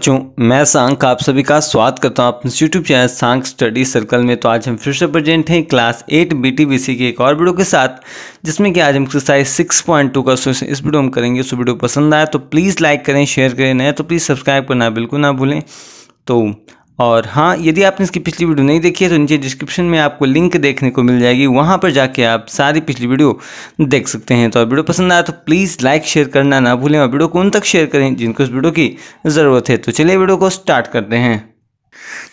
बच्चों मैं सांख आप सभी का स्वागत करता हूं अपने यूट्यूब चैनल सांख स्टडी सर्कल में तो आज हम फिर से प्रेजेंट हैं class eight B T B C के एक और वीडियो के साथ जिसमें कि आज हम एक्सरसाइज सिक्स पॉइंट टू का सोल्यूशन इस वीडियो में करेंगे उस वीडियो पसंद आया तो प्लीज़ लाइक करें शेयर करें नया तो प्लीज़ सब्सक्राइब करना बिल्कुल ना भूलें तो और हाँ यदि आपने इसकी पिछली वीडियो नहीं देखी है तो नीचे डिस्क्रिप्शन में आपको लिंक देखने को मिल जाएगी वहाँ पर जाके आप सारी पिछली वीडियो देख सकते हैं तो वीडियो पसंद आया तो प्लीज़ लाइक शेयर करना ना भूलें और वीडियो को उन तक शेयर करें जिनको इस वीडियो की ज़रूरत है तो चलिए वीडियो को स्टार्ट करते हैं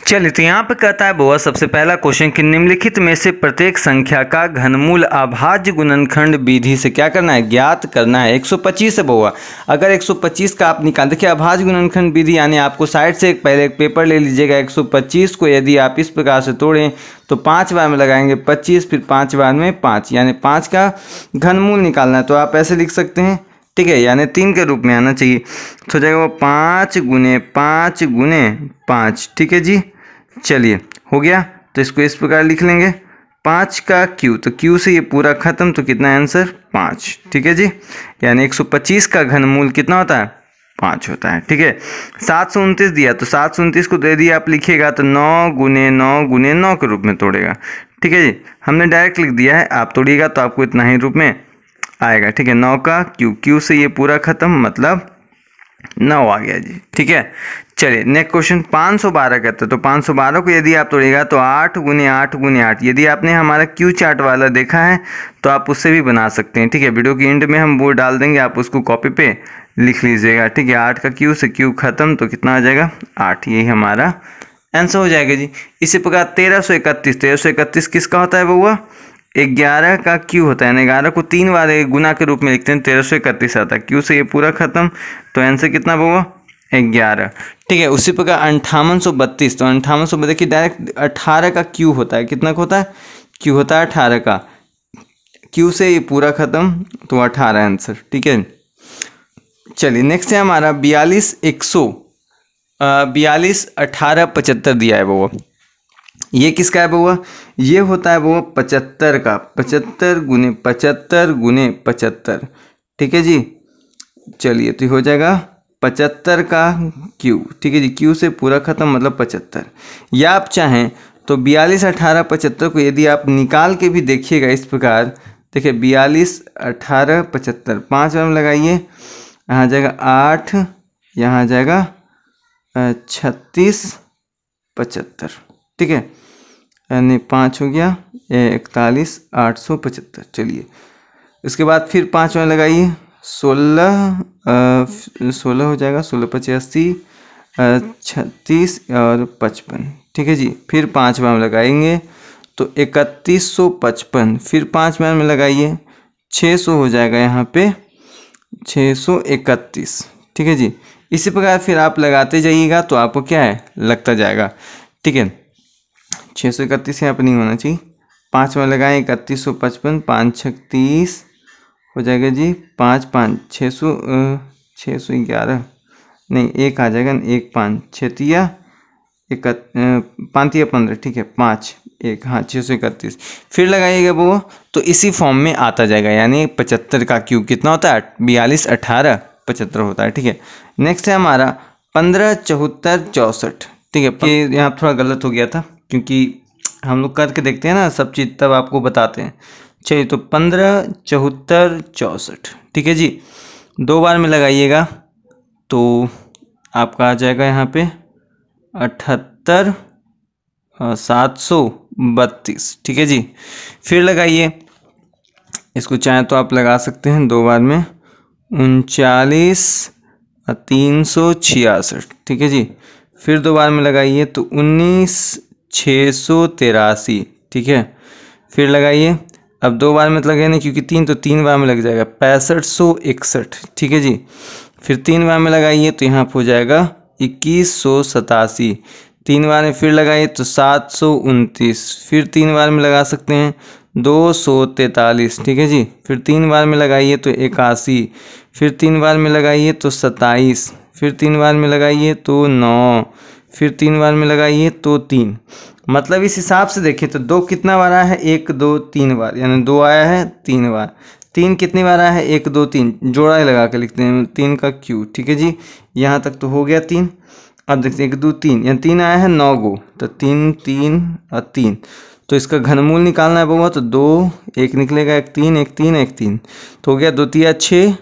चलिए तो यहाँ पे कहता है बुआ सबसे पहला क्वेश्चन कि निम्नलिखित में से प्रत्येक संख्या का घनमूल अभाज्य गुणनखंड विधि से क्या करना है ज्ञात करना है 125 है बुआ अगर 125 का आप निकाल देखिए अभाज्य गुणनखंड विधि यानी आपको साइड से एक पहले एक पेपर ले लीजिएगा 125 को यदि आप इस प्रकार से तोड़ें तो पाँच बार में लगाएंगे पच्चीस फिर पाँच बार में पाँच यानी पाँच का घनमूल निकालना है तो आप ऐसे लिख सकते हैं ठीक है यानी तीन के रूप में आना चाहिए तो जाएगा वो पाँच गुने पाँच गुने पाँच ठीक है जी चलिए हो गया तो इसको इस प्रकार लिख लेंगे पाँच का क्यू तो क्यू से ये पूरा ख़त्म तो कितना है आंसर पाँच ठीक है जी यानी एक का घनमूल कितना होता है पाँच होता है ठीक है सात सौ उनतीस दिया तो सात सौ उनतीस को यदि आप लिखिएगा तो नौ गुने नौ गुने नौ के रूप में तोड़ेगा ठीक है जी हमने डायरेक्ट लिख दिया है आप तोड़िएगा तो आपको इतना ही रूप में आएगा ठीक है नौ का क्यू क्यू से ये पूरा ख़त्म मतलब नौ आ गया जी ठीक है चलिए नेक्स्ट क्वेश्चन 512 करते तो 512 को यदि आप तोड़ेगा तो आठ गुने आठ गुने आठ यदि आपने हमारा क्यू चार्ट वाला देखा है तो आप उससे भी बना सकते हैं ठीक है वीडियो के एंड में हम वो डाल देंगे आप उसको कॉपी पे लिख लीजिएगा ठीक है आठ का क्यू से क्यू ख़त्म तो कितना आ जाएगा आठ यही हमारा आंसर हो जाएगा जी इसी प्रकार तेरह सौ इकतीस तेरह सौ इकतीस किसका होता है वो हुआ ग्यारह का क्यू होता है यानी ग्यारह को तीन बार एक गुना के रूप में लिखते हैं तेरह सौ इकतीस आता है क्यू से ये पूरा खत्म तो आंसर कितना होगा ग्यारह ठीक है उसी प्रकार अंठावन सौ बत्तीस तो अंठावन सौ देखिए डायरेक्ट अठारह का क्यू होता है कितना का होता है क्यू होता है अठारह का क्यू से ये पूरा खत्म तो अठारह आंसर ठीक है चलिए नेक्स्ट है हमारा बयालीस एक सौ बयालीस अठारह पचहत्तर दिया है वो ये किसका है बउआ ये होता है बउआ पचहत्तर का पचहत्तर गुने पचहत्तर गुने पचहत्तर ठीक है जी चलिए तो हो जाएगा पचहत्तर का क्यू ठीक है जी क्यू से पूरा ख़त्म मतलब पचहत्तर या आप चाहें तो बयालीस अठारह पचहत्तर को यदि आप निकाल के भी देखिएगा इस प्रकार देखिए बयालीस अठारह पचहत्तर पाँच बार लगाइए यहाँ जाएगा आठ यहाँ आ जाएगा छत्तीस पचहत्तर ठीक है यानी पाँच हो गया इकतालीस आठ सौ पचहत्तर चलिए इसके बाद फिर पाँच में लगाइए सोलह सोलह हो जाएगा सोलह पचासी छत्तीस और पचपन ठीक है जी फिर पाँच बार में लगाएंगे तो इकतीस सौ पचपन फिर पाँच बार में लगाइए छः सौ हो जाएगा यहाँ पे छः सौ इकतीस ठीक है जी इसी प्रकार फिर आप लगाते जाइएगा तो आपको क्या है लगता जाएगा ठीक है छः सौ इकतीस यहाँ पर नहीं होना चाहिए पाँच में लगाएं इकतीस सौ पचपन पाँच छत्तीस हो जाएगा जी पाँच पाँच छः सौ छः सौ ग्यारह नहीं एक आ जाएगा ना एक पाँच छतिया इकत पाँतिया पंद्रह ठीक है पाँच एक हाँ छः सौ इकतीस फिर लगाइएगा वो तो इसी फॉर्म में आता जाएगा यानी पचहत्तर का क्यूब कितना होता है बयालीस अठारह पचहत्तर होता है ठीक है नेक्स्ट है हमारा पंद्रह चौहत्तर चौंसठ ठीक है ये यहाँ थोड़ा गलत हो गया था क्योंकि हम लोग करके देखते हैं ना सब चीज़ तब आपको बताते हैं चलिए तो पंद्रह चौहत्तर चौंसठ ठीक है जी दो बार में लगाइएगा तो आपका आ जाएगा यहाँ पे अठहत्तर सात सौ बत्तीस ठीक है जी फिर लगाइए इसको चाहे तो आप लगा सकते हैं दो बार में उनचालीस तीन सौ छियासठ ठीक है जी फिर दो बार में लगाइए तो उन्नीस छः सौ ठीक है फिर लगाइए अब दो बार में तो लगे नहीं क्योंकि तीन तो तीन बार में लग जाएगा पैंसठ सौ इकसठ ठीक है जी फिर तीन बार में लगाइए तो यहाँ पर हो जाएगा इक्कीस सौ सतासी तीन बार में फिर लगाइए तो सात सौ उनतीस फिर तीन बार में लगा सकते हैं दो सौ तैंतालीस ठीक है जी फिर तीन बार में लगाइए तो इक्यासी फिर तीन बार में लगाइए तो सत्ताईस फिर तीन बार में लगाइए तो नौ फिर तीन बार में लगाइए तो तीन मतलब इस हिसाब से देखिए तो दो कितना बार आया है एक दो तीन बार यानी दो आया है तीन बार तीन कितनी बार आया है एक दो तीन जोड़ा ही लगा के लिखते हैं तीन का क्यू ठीक है जी यहाँ तक तो हो गया तीन अब देखते हैं एक दो तीन यानी तीन आया है नौ गो तो तीन तीन और तीन तो इसका घनमूल निकालना है बहुत तो दो एक निकलेगा एक तीन एक तीन एक तीन तो हो गया दो तिया छः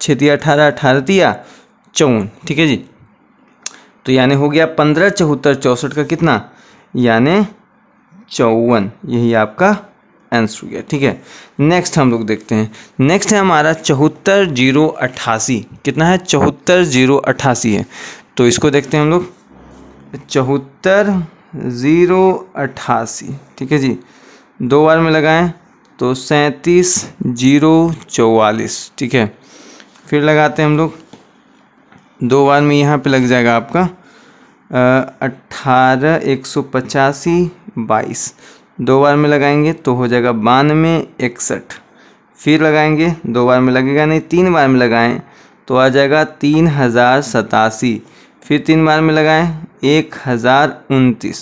छः तिया अठारह अठारह तिया चौवन ठीक है जी तो यानी हो गया पंद्रह चौहत्तर चौंसठ का कितना यानी चौवन यही आपका आंसर हो गया ठीक है नेक्स्ट हम लोग देखते हैं नेक्स्ट है हमारा चौहत्तर जीरो अट्ठासी कितना है चौहत्तर जीरो अट्ठासी है तो इसको देखते हैं हम लोग चौहत्तर ज़ीरो अट्ठासी ठीक है जी दो बार में लगाएं तो सैंतीस जीरो चौवालीस ठीक है फिर लगाते हैं हम लोग दो बार में यहाँ पे लग जाएगा आपका अट्ठारह एक सौ पचासी बाईस दो बार में लगाएंगे तो हो जाएगा बानवे इकसठ फिर लगाएंगे दो बार में लगेगा नहीं तीन बार में लगाएं तो आ जाएगा तीन हज़ार सतासी फिर तीन बार में लगाएं एक हज़ार उनतीस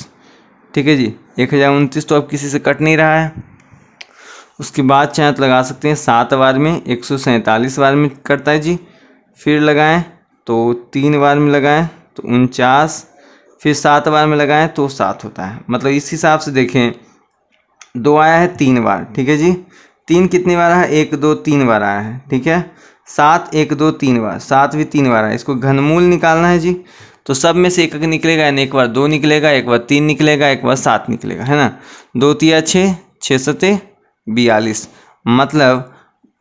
ठीक है जी एक हज़ार उनतीस तो अब किसी से कट नहीं रहा है उसके बाद चाहे तो लगा सकते हैं सात बार में एक सौ सैंतालीस बार में कटता है जी फिर लगाएं तो तीन बार में लगाएं तो उनचास फिर सात बार में लगाएं तो सात होता है मतलब इस हिसाब से देखें दो आया है तीन बार ठीक है जी तीन कितनी बार आया है एक दो तीन बार आया है ठीक है सात एक दो तीन बार सात भी तीन बार आया इसको घनमूल निकालना है जी तो सब में से एक एक निकलेगा यानी एक बार दो निकलेगा एक बार तीन निकलेगा एक बार सात निकलेगा है ना दो तिया छः छः सते बयालीस मतलब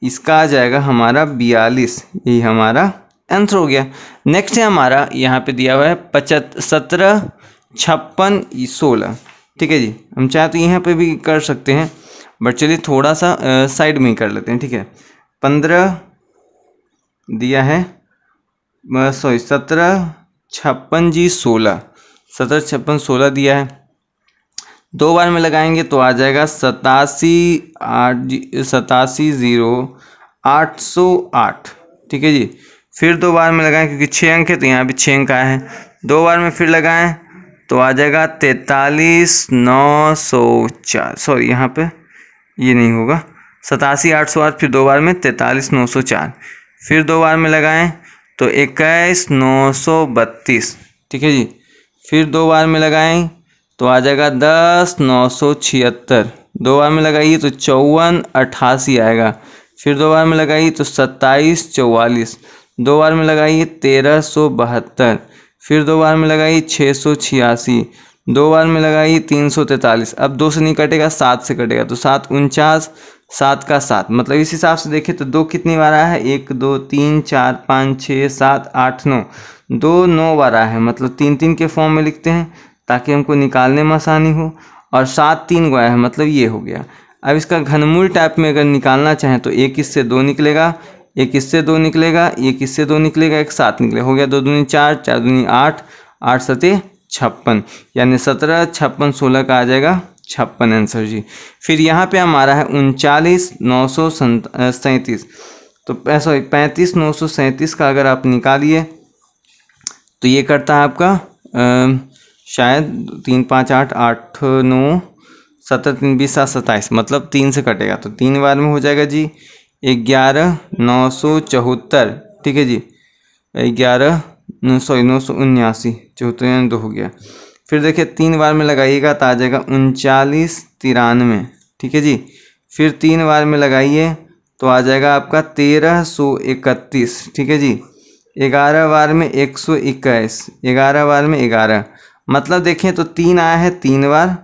इसका आ जाएगा हमारा बयालीस यही हमारा आंसर हो गया नेक्स्ट है हमारा यहाँ पे दिया हुआ है पचहत सत्रह छप्पन सोलह ठीक है जी हम चाहे तो यहाँ पे भी कर सकते हैं बट चलिए थोड़ा सा साइड में ही कर लेते हैं ठीक है पंद्रह दिया है सॉरी सत्रह छप्पन जी सोलह सत्रह छप्पन सोलह दिया है दो बार में लगाएंगे तो आ जाएगा सतासी आठ जी सतासी ज़ीरो आठ सौ आठ ठीक है जी फिर दो बार में लगाएं क्योंकि छः अंक है तो यहाँ भी छः अंक आए हैं दो बार में फिर लगाएं तो आ जाएगा तैतालीस नौ सौ चार सॉरी यहाँ पे ये नहीं होगा सतासी आठ सौ आठ फिर दो बार में तैतालीस नौ सौ चार फिर दो बार में लगाएं तो इक्कीस नौ सौ बत्तीस ठीक है जी फिर दो बार में लगाएं तो आ जाएगा दस नौ सौ छिहत्तर दो बार में लगाइए तो चौवन अट्ठासी आएगा फिर दो बार में लगाइए तो सत्ताईस चौवालीस दो बार में लगाइए तेरह सौ बहत्तर फिर दो बार में लगाइए छः सौ छियासी दो बार में लगाइए तीन सौ तैंतालीस अब दो से नहीं कटेगा सात से कटेगा तो सात उनचास सात का सात मतलब इस हिसाब से देखें तो दो कितनी बार आया है एक दो तीन चार पाँच छः सात आठ नौ दो नौ बार आया है मतलब तीन तीन के फॉर्म में लिखते हैं ताकि हमको निकालने में आसानी हो और सात तीन को आया है मतलब ये हो गया अब इसका घनमूल टाइप में अगर निकालना चाहें तो एक इससे दो निकलेगा ये किससे दो निकलेगा ये किससे दो निकलेगा एक सात निकलेगा हो गया दो दूनी चार चार दूनी आठ आठ सते छप्पन यानी सत्रह छप्पन सोलह का आ जाएगा छप्पन आंसर जी फिर यहाँ पे हमारा है उनचालीस नौ सौ सैंतीस तो सॉरी पैंतीस नौ सौ सैंतीस का अगर आप निकालिए तो ये करता है आपका आ, शायद तीन पाँच आठ आठ नौ सत्रह तीन बीस सात सत्ताईस मतलब तीन से कटेगा तो तीन बार में हो जाएगा जी ग्यारह नौ सौ चौहत्तर ठीक है जी ग्यारह सॉरी नौ सौ उन्यासी चौहत्तर दो हो गया फिर देखिए तीन बार में लगाइएगा तो आ जाएगा उनचालीस तिरानवे ठीक है जी फिर तीन बार में लगाइए तो आ जाएगा आपका तेरह सौ इकतीस ठीक है जी ग्यारह बार में एक सौ इक्कीस ग्यारह बार में ग्यारह मतलब देखें तो तीन आया है तीन बार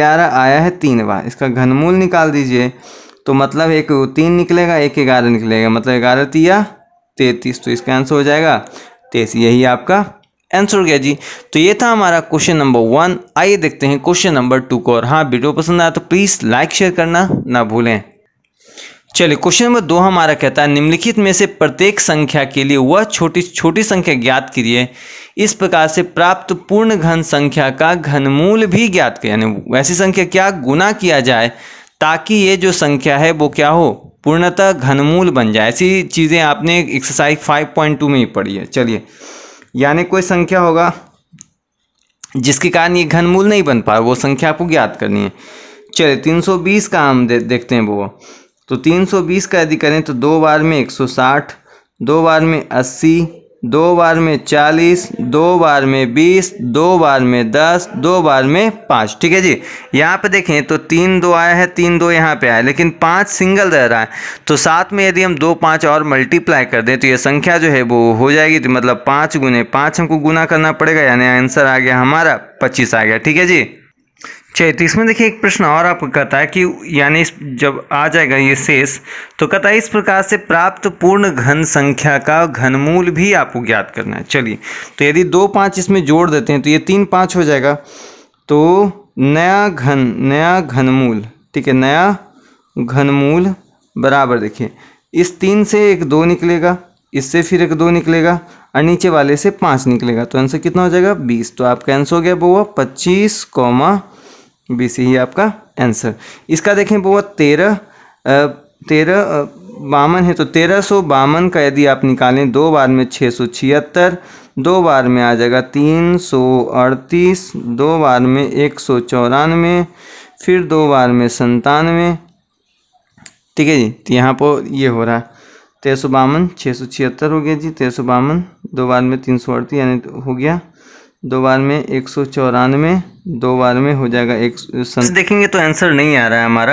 ग्यारह आया है तीन बार इसका घनमूल निकाल दीजिए तो मतलब एक तीन निकलेगा एक ग्यारह निकलेगा मतलब ग्यारह तिया तैतीस तो इसका आंसर हो जाएगा तेईस यही आपका आंसर हो गया जी तो ये था हमारा क्वेश्चन नंबर वन आइए देखते हैं क्वेश्चन नंबर टू को और हाँ वीडियो पसंद आया तो प्लीज़ लाइक शेयर करना ना भूलें चलिए क्वेश्चन नंबर दो हमारा कहता है निम्नलिखित में से प्रत्येक संख्या के लिए वह छोटी छोटी संख्या ज्ञात करिए इस प्रकार से प्राप्त पूर्ण घन संख्या का घनमूल भी ज्ञात किया यानी ऐसी संख्या क्या गुना किया जाए ताकि ये जो संख्या है वो क्या हो पूर्णतः घनमूल बन जाए ऐसी चीज़ें आपने एक्सरसाइज 5.2 में ही पढ़ी है चलिए यानी कोई संख्या होगा जिसके कारण ये घनमूल नहीं बन पा वो संख्या आपको ज्ञात करनी है चलिए 320 का हम दे, देखते हैं वो तो 320 का यदि करें तो दो बार में 160 दो बार में अस्सी दो बार में चालीस दो बार में बीस दो बार में दस दो बार में पाँच ठीक है जी यहाँ पे देखें तो तीन दो आया है तीन दो यहाँ पे आया लेकिन पाँच सिंगल रह रहा है तो साथ में यदि हम दो पाँच और मल्टीप्लाई कर दें तो ये संख्या जो है वो हो जाएगी तो मतलब पाँच गुने पाँच हमको गुना करना पड़ेगा यानी आंसर आ गया हमारा पच्चीस आ गया ठीक है जी चलिए तो इसमें देखिए एक प्रश्न और आपको कहता है कि यानी जब आ जाएगा ये शेष तो कहता है इस प्रकार से प्राप्त पूर्ण घन संख्या का घनमूल भी आपको ज्ञात करना है चलिए तो यदि दो पाँच इसमें जोड़ देते हैं तो ये तीन पाँच हो जाएगा तो नया घन नया घनमूल ठीक है नया घनमूल बराबर देखिए इस तीन से एक दो निकलेगा इससे फिर एक दो निकलेगा और नीचे वाले से पाँच निकलेगा तो आंसर कितना हो जाएगा बीस तो आपका आंसर हो गया वो हुआ पच्चीस कॉमा बी सी ही आपका आंसर इसका देखें वो तेरह तेरह बावन है तो तेरह सौ बावन का यदि आप निकालें दो बार में छः सौ छिहत्तर दो बार में आ जाएगा तीन सौ अड़तीस दो बार में एक सौ चौरानवे फिर दो बार में संतानवे ठीक है जी तो यहाँ पर ये हो रहा है तेरह सौ बावन छः सौ छिहत्तर हो गया जी तेरह सौ बावन दो बार में तीन सौ अड़तीस यानी हो गया दो बार में एक सौ चौरानवे दो बार में हो जाएगा एक देखेंगे तो आंसर नहीं आ रहा है हमारा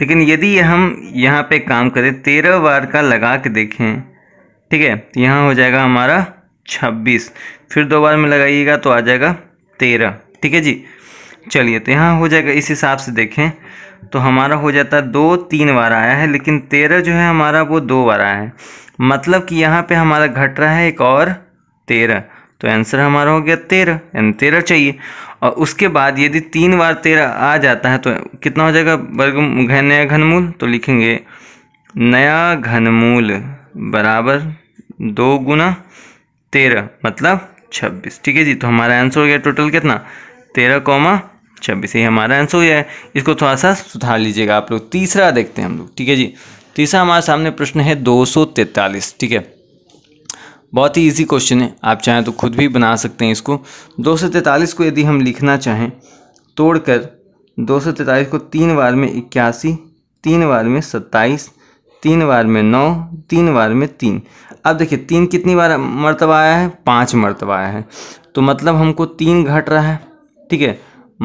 लेकिन यदि हम यहाँ पे काम करें तेरह बार का लगा के देखें ठीक है तो यहाँ हो जाएगा हमारा छब्बीस फिर दो बार में लगाइएगा तो आ जाएगा तेरह ठीक है जी चलिए तो यहाँ हो जाएगा इस हिसाब से देखें तो हमारा हो जाता है दो तीन बार आया है लेकिन तेरह जो है हमारा वो दो बार आया है मतलब कि यहाँ पे हमारा घट रहा है एक और तेरह तो आंसर हमारा हो गया तेरह यानी तेरह चाहिए और उसके बाद यदि तीन बार तेरह आ जाता है तो कितना हो जाएगा वर्ग नया घनमूल तो लिखेंगे नया घनमूल बराबर दो गुना तेरह मतलब छब्बीस ठीक है जी तो हमारा आंसर हो गया टोटल कितना तेरह कौमा छब्बीस ये हमारा आंसर हो गया है इसको थोड़ा सा सुधार लीजिएगा आप लोग तीसरा देखते हैं हम लोग ठीक है जी तीसरा हमारे सामने प्रश्न है दो सौ ठीक है बहुत ही इजी क्वेश्चन है आप चाहें तो खुद भी बना सकते हैं इसको दो सौ तैंतालीस को यदि हम लिखना चाहें तोड़कर दो सौ तैंतालीस को तीन बार में इक्यासी तीन बार में सत्ताईस तीन बार में नौ तीन बार में तीन अब देखिए तीन कितनी बार मरतबा आया है पाँच मरतबा आया है तो मतलब हमको तीन घट रहा है ठीक है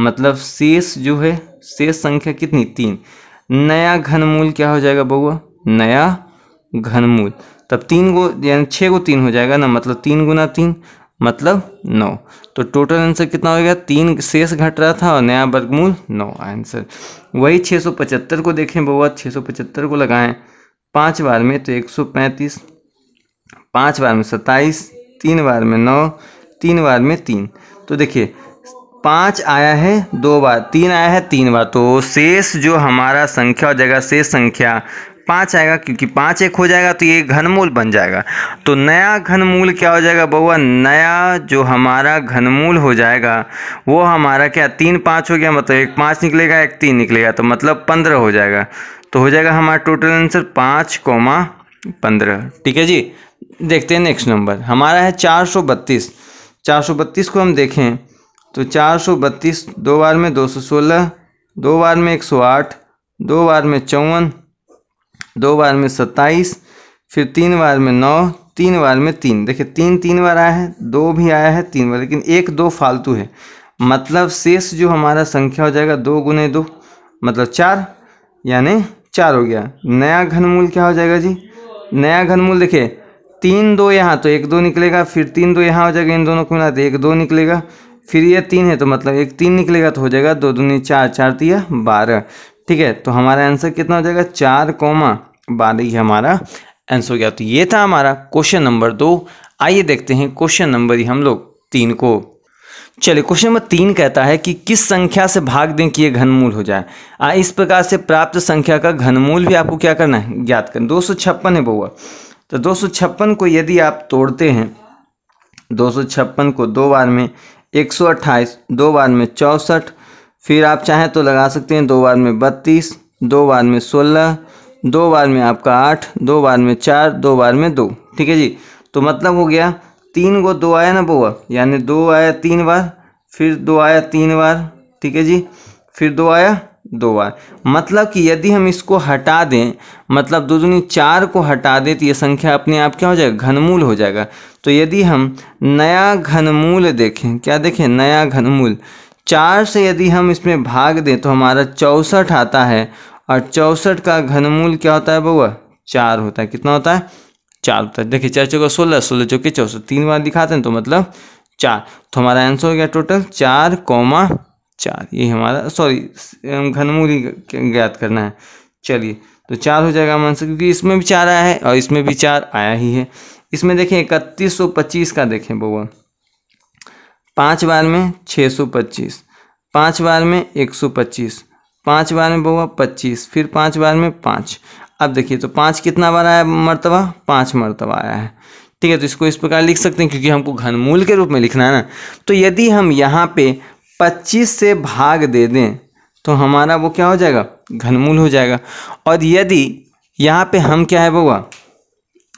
मतलब शेष जो है शेष संख्या कितनी तीन नया घनमूल क्या हो जाएगा बउआ नया घनमूल तब तीन गो यानी छः गो तीन हो जाएगा ना मतलब तीन गुना तीन मतलब नौ तो टोटल आंसर कितना हो गया तीन शेष घट रहा था और नया वर्गमूल नौ आंसर वही छः सौ पचहत्तर को देखें बहुत सौ पचहत्तर को लगाएं पाँच बार में तो एक सौ पैंतीस पाँच बार में सत्ताईस तीन बार में नौ तीन बार में तीन तो देखिए पाँच आया है दो बार तीन आया है तीन बार तो शेष जो हमारा संख्या हो जाएगा शेष संख्या पाँच आएगा क्योंकि पाँच एक हो जाएगा तो ये घनमूल बन जाएगा तो नया घनमूल क्या हो जाएगा बउआ नया जो हमारा घनमूल हो जाएगा वो हमारा क्या तीन पाँच हो गया मतलब एक पाँच निकलेगा एक तीन निकलेगा तो मतलब पंद्रह हो जाएगा तो हो जाएगा हमारा टोटल आंसर पाँच कोमा पंद्रह ठीक है जी देखते हैं नेक्स्ट नंबर हमारा है चार सौ बत्तीस चार सौ बत्तीस को हम देखें तो चार सौ बत्तीस दो बार में दो सौ सोलह दो बार में एक सौ आठ दो बार में चौवन दो बार में सत्ताईस फिर तीन बार में नौ तीन बार में तीन देखिए तीन तीन बार आया है दो भी आया है तीन बार लेकिन एक दो फालतू है मतलब शेष जो हमारा संख्या हो जाएगा दो गुने दो मतलब चार यानी चार हो गया नया घनमूल क्या हो जाएगा जी नया घनमूल देखिए तीन दो यहाँ तो एक दो निकलेगा फिर तीन दो यहाँ हो जाएगा इन दोनों को मिला तो एक दो निकलेगा फिर ये तीन है तो मतलब एक तीन निकलेगा तो हो जाएगा दो दूनी चार चार तीन बारह ठीक है तो हमारा आंसर कितना हो जाएगा चार कोमा बाद ही हमारा आंसर हो गया तो ये था हमारा क्वेश्चन नंबर दो आइए देखते हैं क्वेश्चन नंबर ही हम लोग तीन को चलिए क्वेश्चन नंबर तीन कहता है कि किस संख्या से भाग दें कि यह घनमूल हो जाए आ इस प्रकार से प्राप्त संख्या का घनमूल भी आपको क्या करना है ज्ञात करना दो सौ छप्पन है बउआ तो दो सौ छप्पन को यदि आप तोड़ते हैं दो सौ छप्पन को दो बार में एक सौ अट्ठाईस दो बार में चौंसठ फिर आप चाहें तो लगा सकते हैं दो बार में बत्तीस दो बार में सोलह दो बार में आपका आठ दो बार में चार दो बार में दो ठीक है जी तो मतलब हो गया तीन गो दो आया ना बोआ यानी दो आया तीन बार फिर दो आया तीन बार ठीक है जी फिर दो आया दो बार मतलब कि यदि हम इसको हटा दें मतलब दो दूनी चार को हटा दें तो ये संख्या अपने आप क्या हो जाएगा घनमूल हो जाएगा तो यदि हम नया घनमूल देखें क्या देखें नया घनमूल चार से यदि हम इसमें भाग दें तो हमारा चौसठ आता है और चौसठ का घनमूल क्या होता है बउआ चार होता है कितना होता है चार होता है देखिए चार चौका सोलह सोलह चौके चौसठ तीन बार दिखाते हैं तो मतलब चार तो हमारा आंसर हो गया टोटल चार कौमा चार ये हमारा सॉरी घनमूल ही ज्ञात करना है चलिए तो चार हो जाएगा हमारा आंसर क्योंकि इसमें भी चार आया है और इसमें भी चार आया ही है इसमें देखें इकतीस सौ पच्चीस का देखें बउआ पाँच बार में छः सौ पच्चीस पाँच बार में एक सौ पच्चीस पाँच बार में बोआ पच्चीस फिर पाँच बार में पाँच अब देखिए तो पाँच कितना बार आया मरतबा पाँच मरतबा आया है ठीक है तो इसको इस प्रकार लिख सकते हैं क्योंकि हमको घनमूल के रूप में लिखना है ना तो यदि हम यहाँ पे पच्चीस से भाग दे दें तो हमारा वो क्या हो जाएगा घनमूल हो जाएगा और यदि यहाँ पे हम क्या है बउआ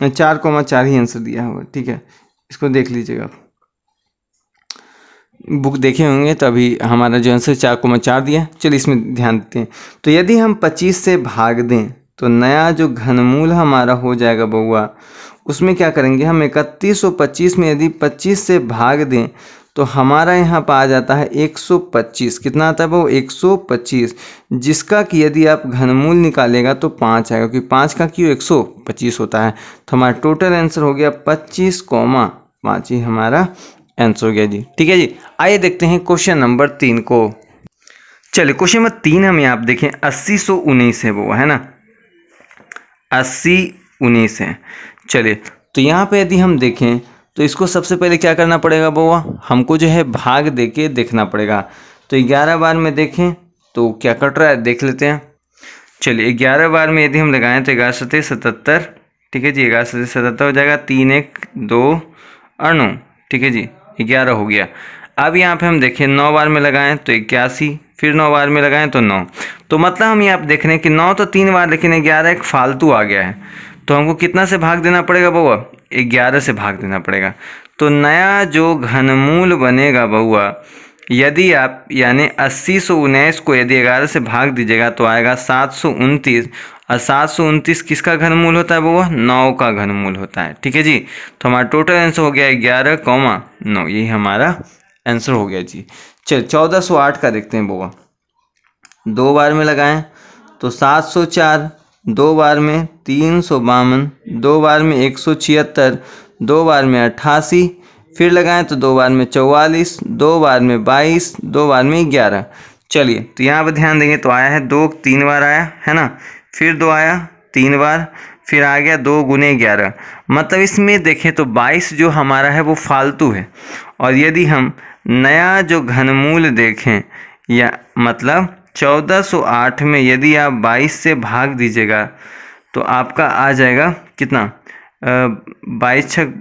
चार कोमा चार ही आंसर दिया होगा ठीक है इसको देख लीजिएगा आप बुक देखे होंगे तो अभी हमारा जो आंसर चार को मैं चार दिया चलिए इसमें ध्यान देते हैं तो यदि हम पच्चीस से भाग दें तो नया जो घनमूल हमारा हो जाएगा बउआ उसमें क्या करेंगे हम इकतीस सौ पच्चीस में यदि पच्चीस से भाग दें तो हमारा यहाँ पर आ जाता है 125 कितना आता है वो 125 जिसका कि यदि आप घनमूल निकालेगा तो पाँच आएगा क्योंकि पाँच का क्यों 125 होता है तो हमारा टोटल आंसर हो गया पच्चीस कौमा पाँच ही हमारा आंसर हो गया जी ठीक है जी आइए देखते हैं क्वेश्चन नंबर तीन को चलिए क्वेश्चन नंबर तीन हम यहाँ आप देखें अस्सी सौ उन्नीस है वो है ना अस्सी उन्नीस है चलिए तो यहाँ पे यदि हम देखें तो इसको सबसे पहले क्या करना पड़ेगा बउवा हमको जो है भाग दे के देखना पड़ेगा तो ग्यारह बार में देखें तो क्या कट रहा है देख लेते हैं चलिए ग्यारह बार में यदि हम लगाएं तो ग्यारह सतह सतहत्तर ठीक है जी ग्यारह सतह सतहत्तर हो जाएगा तीन एक दो अणु ठीक है जी ग्यारह हो गया अब यहाँ पे हम देखें नौ बार में लगाएं तो इक्यासी फिर नौ बार में लगाएं तो नौ तो मतलब हम यहाँ देख रहे हैं कि नौ तो तीन बार लेकिन ग्यारह एक फालतू आ गया है तो हमको कितना से भाग देना पड़ेगा बउआ ग्यारह से भाग देना पड़ेगा तो नया जो घनमूल बनेगा बउआ यदि आप यानी अस्सी सौ उन्नीस को यदि ग्यारह से भाग दीजिएगा तो आएगा सात सौ उनतीस और सात सौ उनतीस किसका घनमूल होता है वो नौ का घनमूल होता है ठीक है जी तो हमारा टोटल आंसर हो गया ग्यारह कौमा नौ यही हमारा आंसर हो गया जी चल चौदह सौ आठ का देखते हैं बोवा दो बार में लगाएं तो सात सौ चार दो बार में तीन सौ बावन दो बार में एक सौ छिहत्तर दो बार में अट्ठासी फिर लगाएं तो दो बार में चौवालीस दो बार में बाईस दो बार में ग्यारह चलिए तो यहाँ पर ध्यान देंगे तो आया है दो तीन बार आया है ना फिर दो आया तीन बार फिर आ गया दो गुने ग्यारह मतलब इसमें देखें तो बाईस जो हमारा है वो फालतू है और यदि हम नया जो घनमूल देखें या मतलब 1408 में यदि आप 22 से भाग दीजिएगा तो आपका आ जाएगा कितना बाईस छः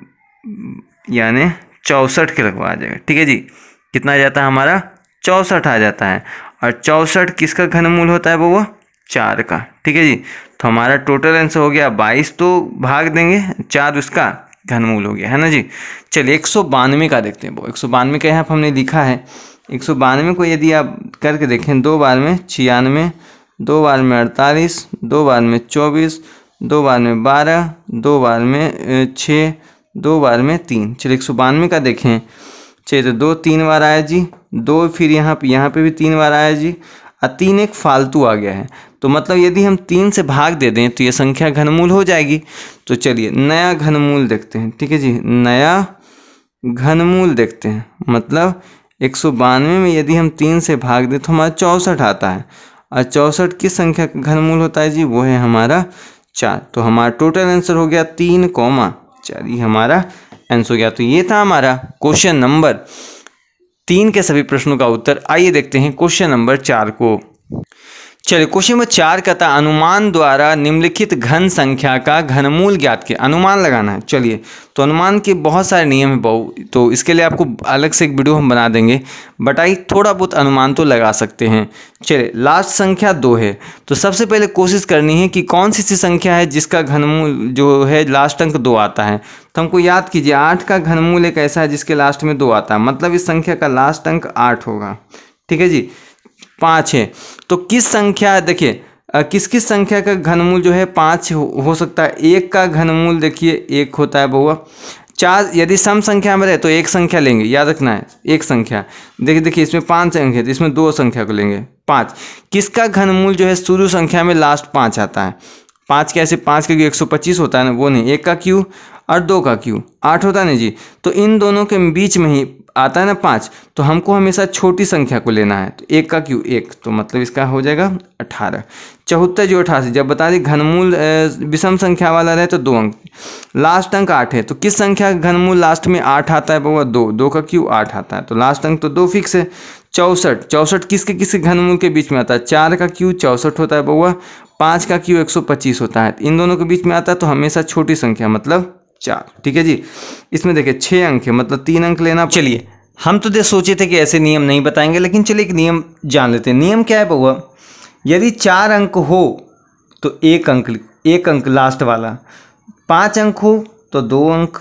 यानी चौंसठ के लगभग आ जाएगा ठीक है जी कितना आ जाता है हमारा चौंसठ आ जाता है और चौंसठ किसका घनमूल होता है वो वो चार का ठीक है जी तो हमारा टोटल आंसर हो गया बाईस तो भाग देंगे चार उसका घनमूल हो गया है ना जी चलिए एक सौ बानवे का देखते हैं वो एक सौ बानवे का यहाँ पर हमने लिखा है एक सौ बानवे को यदि आप करके देखें दो बार में छियानवे दो बार में अड़तालीस दो बार में चौबीस दो बार में बारह दो बार में छः दो बार में तीन चलिए एक सौ बानवे का देखें चलिए तो दो तीन बार आया जी दो फिर यहाँ पर यहाँ पर भी तीन बार आया जी और तीन एक फालतू आ गया है तो मतलब यदि हम तीन से भाग दे दें तो ये संख्या घनमूल हो जाएगी तो चलिए नया घनमूल देखते हैं ठीक है जी नया घनमूल देखते हैं मतलब एक सौ बानवे में यदि हम तीन से भाग दें तो हमारा चौंसठ आता है और चौंसठ किस संख्या का घनमूल होता है जी वो है हमारा चार तो हमारा टोटल आंसर हो गया तीन कौमा चार ये हमारा आंसर हो गया तो ये था हमारा क्वेश्चन नंबर तीन के सभी प्रश्नों का उत्तर आइए देखते हैं क्वेश्चन नंबर चार को चलिए क्वेश्चन नंबर चार का था अनुमान द्वारा निम्नलिखित घन संख्या का घनमूल ज्ञात किया अनुमान लगाना है चलिए तो अनुमान के बहुत सारे नियम हैं बहु तो इसके लिए आपको अलग से एक वीडियो हम बना देंगे बट आई थोड़ा बहुत अनुमान तो लगा सकते हैं चलिए लास्ट संख्या दो है तो सबसे पहले कोशिश करनी है कि कौन सी सी संख्या है जिसका घनमूल जो है लास्ट अंक दो आता है तो हमको याद कीजिए आठ का घनमूल एक ऐसा है जिसके लास्ट में दो आता है मतलब इस संख्या का लास्ट अंक आठ होगा ठीक है जी पाँच है तो किस संख्या देखिए किस किस संख्या का घनमूल जो है पाँच हो, हो सकता है एक का घनमूल देखिए एक होता है बहुआ चार यदि सम संख्या में रहे तो एक संख्या लेंगे याद रखना है एक संख्या देखिए देखिए इसमें पाँच संख्या तो इसमें दो संख्या को लेंगे पाँच किसका घनमूल जो है शुरू संख्या में लास्ट पाँच आता है पाँच कैसे पाँच का क्यू एक सौ पच्चीस होता है ना वो नहीं एक का क्यू और दो का क्यू आठ होता है ना जी तो इन दोनों के बीच में ही आता है ना पाँच तो हमको हमेशा छोटी संख्या को लेना है तो एक का क्यू एक तो मतलब इसका हो जाएगा अठारह चौहत्तर जो अठासी जब बता दी घनमूल विषम संख्या वाला रहे तो दो अंक लास्ट अंक आठ है तो किस संख्या का घनमूल लास्ट में आठ आता है बउआ दो दो का क्यू आठ आता है तो लास्ट अंक तो दो फिक्स है चौंसठ चौंसठ किसके किसके घनमूल के बीच में आता है चार का क्यू चौंसठ होता है बउआ पाँच का क्यू एक सौ पच्चीस होता है तो इन दोनों के बीच में आता है तो हमेशा छोटी संख्या मतलब चार ठीक है जी इसमें देखिए छः अंक है मतलब तीन अंक लेना चलिए हम तो दे सोचे थे कि ऐसे नियम नहीं बताएंगे लेकिन चलिए एक नियम जान लेते हैं नियम क्या है बउआ यदि चार अंक हो तो एक अंक एक अंक लास्ट वाला पाँच अंक हो तो दो अंक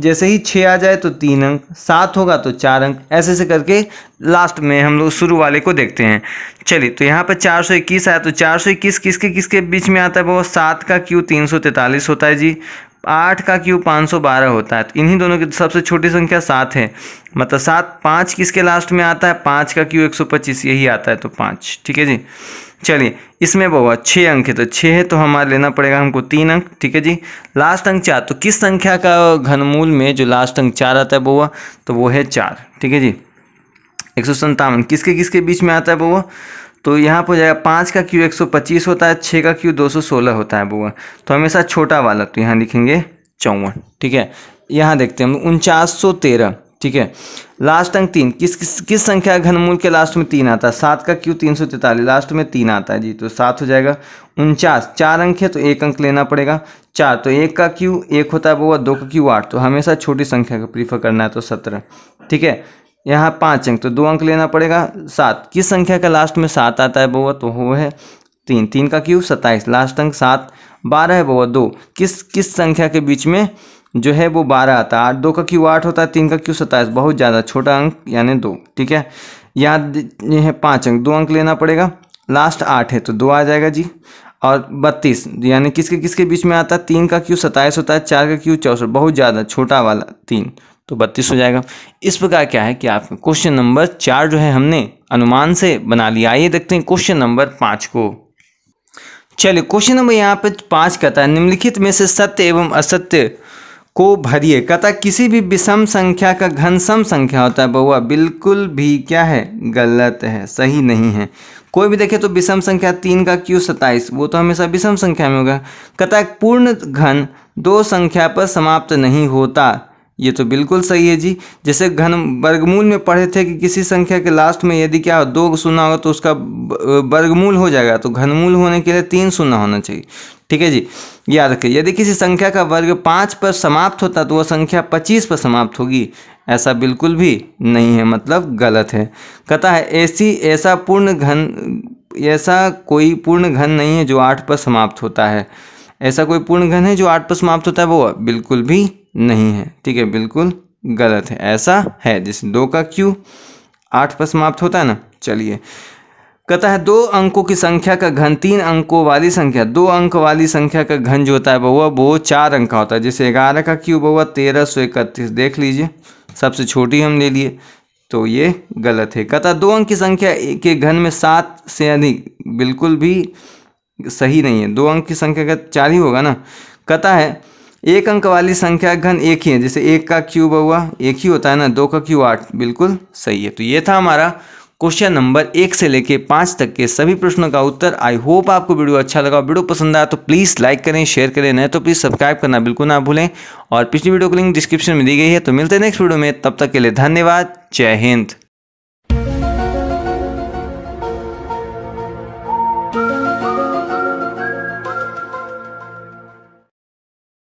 जैसे ही छः आ जाए तो तीन अंक सात होगा तो चार अंक ऐसे ऐसे करके लास्ट में हम लोग शुरू वाले को देखते हैं चलिए तो यहाँ पर 421 आया तो 421 किसके किसके बीच में आता है वो सात का क्यू 343 होता है जी आठ का क्यू 512 होता है तो इन्हीं दोनों की सबसे छोटी संख्या सात है मतलब सात पाँच किसके लास्ट में आता है पाँच का क्यू पच्चीस यही आता है तो पाँच ठीक है जी चलिए इसमें बहुआ छः अंक है तो छः है तो हमारा लेना पड़ेगा हमको तीन अंक ठीक है जी लास्ट अंक चार तो किस संख्या का घनमूल में जो लास्ट अंक चार आता है बहुआ तो वो है चार ठीक है जी एक सौ संतावन किसके किसके बीच में आता है बहुआ तो यहाँ पर जाएगा पाँच का क्यू एक सौ पच्चीस होता है छः का क्यू दो सौ सोलह होता है बुआ तो हमेशा छोटा वाला तो यहाँ लिखेंगे चौवन ठीक है यहाँ देखते हैं हम उनचास सौ तेरह ठीक है लास्ट अंक तीन किस किस किस संख्या घनमूल के लास्ट में तीन आता है सात का क्यू तीन सौ तैतालीस लास्ट में तीन आता है जी तो सात हो जाएगा उनचास चार अंक है तो एक अंक लेना पड़ेगा चार तो एक का क्यू एक होता है वो दो का क्यू आठ तो हमेशा छोटी संख्या का प्रीफर करना है तो सत्रह ठीक है यहाँ पाँच अंक तो दो अंक लेना पड़ेगा सात किस संख्या का लास्ट में सात आता है बोवा तो वो है तीन तीन का क्यू सत्ताईस लास्ट अंक सात बारह है बोवा दो किस किस संख्या के बीच में जो है वो बारह आता है आठ दो का क्यू आठ होता है तीन का क्यू सत्ताईस बहुत ज़्यादा छोटा अंक यानी दो ठीक है ये है पाँच अंक दो अंक लेना पड़ेगा लास्ट आठ है तो दो आ जाएगा जी और बत्तीस यानी किसके किसके बीच में आता है तीन का क्यू सत्ताईस होता है चार का क्यू चौसठ बहुत ज़्यादा छोटा वाला तीन तो बत्तीस हो जाएगा इस प्रकार क्या है कि आपका क्वेश्चन नंबर चार जो है हमने अनुमान से बना लिया आइए देखते हैं क्वेश्चन नंबर पाँच को चलिए क्वेश्चन नंबर यहाँ पे पाँच कहता है निम्नलिखित में से सत्य एवं असत्य को भरिए कथा किसी भी विषम संख्या का घनसम संख्या होता है बउवा बिल्कुल भी क्या है गलत है सही नहीं है कोई भी देखे तो विषम संख्या तीन का क्यू सताइस वो तो हमेशा विषम संख्या में होगा कथा पूर्ण घन दो संख्या पर समाप्त नहीं होता ये तो बिल्कुल सही है जी जैसे घन वर्गमूल में पढ़े थे कि किसी संख्या के लास्ट में यदि क्या हो दो सुना होगा तो उसका वर्गमूल हो जाएगा तो घनमूल होने के लिए तीन सुना होना चाहिए ठीक है जी याद रखिए यदि किसी संख्या का वर्ग पाँच पर समाप्त होता तो वह संख्या पच्चीस पर समाप्त होगी ऐसा बिल्कुल भी नहीं है मतलब गलत है कहता है ऐसी ऐसा पूर्ण घन ऐसा कोई पूर्ण घन नहीं है जो आठ पर समाप्त होता है ऐसा कोई पूर्ण घन है जो आठ पर समाप्त होता है वो बिल्कुल भी नहीं है ठीक है बिल्कुल गलत है ऐसा है जिस दो का क्यू आठ पर समाप्त होता है ना चलिए कहता है दो अंकों की संख्या का घन तीन अंकों वाली संख्या दो अंक वाली संख्या का घन जो होता है बहुआ वो चार अंक का होता है जैसे ग्यारह का क्यू बहुआ तेरह सौ इकतीस देख लीजिए सबसे छोटी हम ले लिए तो ये गलत है कहता दो अंक की संख्या के घन में सात से अधिक बिल्कुल भी सही नहीं है दो अंक की संख्या का चार ही होगा ना कहता है एक अंक वाली संख्या घन एक ही है जैसे एक का क्यूब हुआ एक ही होता है ना दो का क्यूब आठ बिल्कुल सही है तो ये था हमारा क्वेश्चन नंबर एक से लेके पाँच तक के सभी प्रश्नों का उत्तर आई होप आपको वीडियो अच्छा लगा वीडियो पसंद आया तो प्लीज़ लाइक करें शेयर करें नहीं तो प्लीज़ सब्सक्राइब करना बिल्कुल ना भूलें और पिछली वीडियो को लिंक डिस्क्रिप्शन में दी गई है तो मिलते हैं नेक्स्ट वीडियो में तब तक के लिए धन्यवाद जय हिंद